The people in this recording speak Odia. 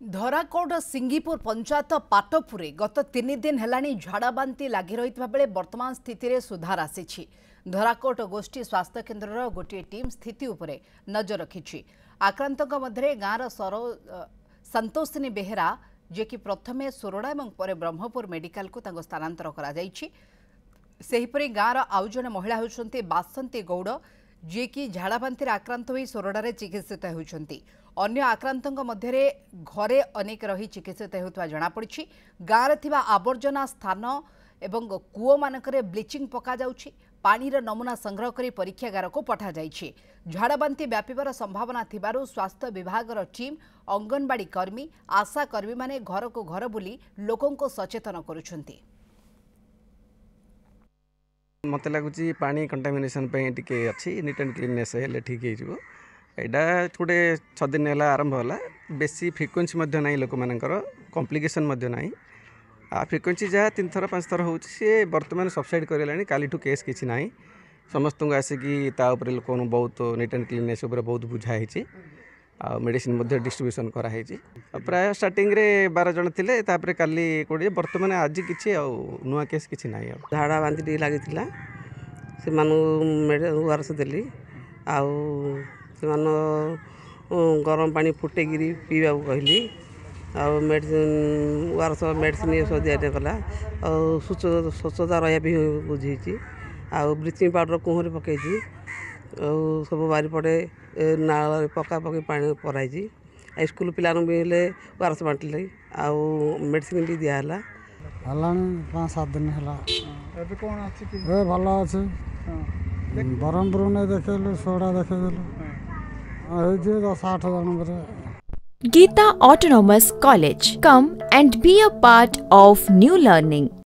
ଧରାକୋଡ଼ ସିଙ୍ଗିପୁର ପଞ୍ଚାୟତ ପାଟପୁରେ ଗତ ତିନି ଦିନ ହେଲାଣି ଝାଡ଼ାବାନ୍ତି ଲାଗି ରହିଥିବା ବେଳେ ବର୍ତ୍ତମାନ ସ୍ଥିତିରେ ସୁଧାର ଆସିଛି ଧରାକୋଟ ଗୋଷ୍ଠୀ ସ୍ୱାସ୍ଥ୍ୟକେନ୍ଦ୍ରର ଗୋଟିଏ ଟିମ୍ ସ୍ଥିତି ଉପରେ ନଜର ରଖିଛି ଆକ୍ରାନ୍ତଙ୍କ ମଧ୍ୟରେ ଗାଁର ସରୋ ସନ୍ତୋଷିନୀ ବେହେରା ଯିଏକି ପ୍ରଥମେ ସୋରଡ଼ା ଏବଂ ପରେ ବ୍ରହ୍ମପୁର ମେଡିକାଲକୁ ତାଙ୍କୁ ସ୍ଥାନାନ୍ତର କରାଯାଇଛି ସେହିପରି ଗାଁର ଆଉ ଜଣେ ମହିଳା ହେଉଛନ୍ତି ବାସନ୍ତୀ ଗୌଡ଼ ଯିଏକି ଝାଡ଼ାବାନ୍ତିରେ ଆକ୍ରାନ୍ତ ହୋଇ ସୋରଡ଼ାରେ ଚିକିତ୍ସିତ ହେଉଛନ୍ତି ଅନ୍ୟ ଆକ୍ରାନ୍ତଙ୍କ ମଧ୍ୟରେ ଘରେ ଅନେକ ରହି ଚିକିତ୍ସିତ ହେଉଥିବା ଜଣାପଡ଼ିଛି ଗାଁରେ ଥିବା ଆବର୍ଜନା ସ୍ଥାନ ଏବଂ କୂଅମାନଙ୍କରେ ବ୍ଲିଚିଂ ପକାଯାଉଛି ପାଣିର ନମୁନା ସଂଗ୍ରହ କରି ପରୀକ୍ଷାଗାରକୁ ପଠାଯାଇଛି ଝାଡ଼ାବାନ୍ତି ବ୍ୟାପିବାର ସମ୍ଭାବନା ଥିବାରୁ ସ୍ୱାସ୍ଥ୍ୟ ବିଭାଗର ଟିମ୍ ଅଙ୍ଗନବାଡ଼ି କର୍ମୀ ଆଶାକର୍ମୀମାନେ ଘରକୁ ଘର ବୁଲି ଲୋକଙ୍କୁ ସଚେତନ କରୁଛନ୍ତି ମୋତେ ଲାଗୁଛି ପାଣି କଣ୍ଟାମିନେସନ୍ ପାଇଁ ଟିକେ ଅଛି ନିଟ୍ ଆଣ୍ଡ କ୍ଲିନ୍ନେସ୍ ହେଲେ ଠିକ୍ ହେଇଯିବ ଏଇଟା ଗୋଟେ ଛଅ ଦିନ ହେଲା ଆରମ୍ଭ ହେଲା ବେଶୀ ଫ୍ରିକ୍ୱେନ୍ସି ମଧ୍ୟ ନାହିଁ ଲୋକମାନଙ୍କର କମ୍ପ୍ଲିକେସନ୍ ମଧ୍ୟ ନାହିଁ ଆଉ ଫ୍ରିକ୍ୱେନ୍ସି ଯାହା ତିନି ଥର ପାଞ୍ଚ ଥର ହେଉଛି ସିଏ ବର୍ତ୍ତମାନ ସବସାଇଡ଼୍ କରିଗଲାଣି କାଲିଠୁ କେସ୍ କିଛି ନାହିଁ ସମସ୍ତଙ୍କୁ ଆସିକି ତା ଉପରେ ଲୋକମାନଙ୍କୁ ବହୁତ ନିଟ୍ ଆଣ୍ଡ କ୍ଲିନ୍ନେସ୍ ଉପରେ ବହୁତ ବୁଝା ହେଇଛି ଆଉ ମେଡ଼ିସିନ୍ ମଧ୍ୟ ଡିଷ୍ଟ୍ରିବ୍ୟୁସନ୍ କରାହେଇଛି ପ୍ରାୟ ଷ୍ଟାର୍ଟିଂରେ ବାର ଜଣ ଥିଲେ ତାପରେ କାଲି କୋଡ଼ିଏ ବର୍ତ୍ତମାନ ଆଜି କିଛି ଆଉ ନୂଆ କେସ୍ କିଛି ନାହିଁ ଆଉ ଝାଡ଼ା ବାନ୍ଧି ଟିକେ ଲାଗିଥିଲା ସେମାନଙ୍କୁ ଓ ଆର୍ ଏସ୍ ଦେଲି ଆଉ ସେମାନେ ଗରମ ପାଣି ଫୁଟେଇକିରି ପିଇବାକୁ କହିଲି ଆଉ medicine O R S medicine ଏସବୁ ଦିଆଯାଇଗଲା ଆଉ ସ୍ୱଚ୍ଛତା ରହିବା ପାଇଁ ବୁଝିଛି ଆଉ ବ୍ଲିଚିଂ ପାଉଡ଼ର କୁହଁରେ ପକାଇଛି ସବୁ ବାରିପଟେ ନାଳରେ ପକାପକି ପାଣି କରାହେଇଛି ଆଉ ସ୍କୁଲ୍ ପିଲାମାନଙ୍କୁ ବି ହେଲେ ଓ ଆର୍ ଏସ୍ ବାଣ୍ଟିଲେ ଆଉ ମେଡ଼ିସିନ୍ ବି ଦିଆହେଲା ହେଲାଣି ପାଞ୍ଚ ସାତ ଦିନ ହେଲା ଏବେ କ'ଣ ଅଛି ଏ ଭଲ ଅଛି ବ୍ରହ୍ମପୁର ନେଇ ଦେଖେଇଲୁ ସୋଡ଼ା ଦେଖେଇଦେଲୁ ହେଇଛି ଦଶ ଆଠ ଜଣ ପରେ Gita Autonomous College. Come and be a part of New Learning.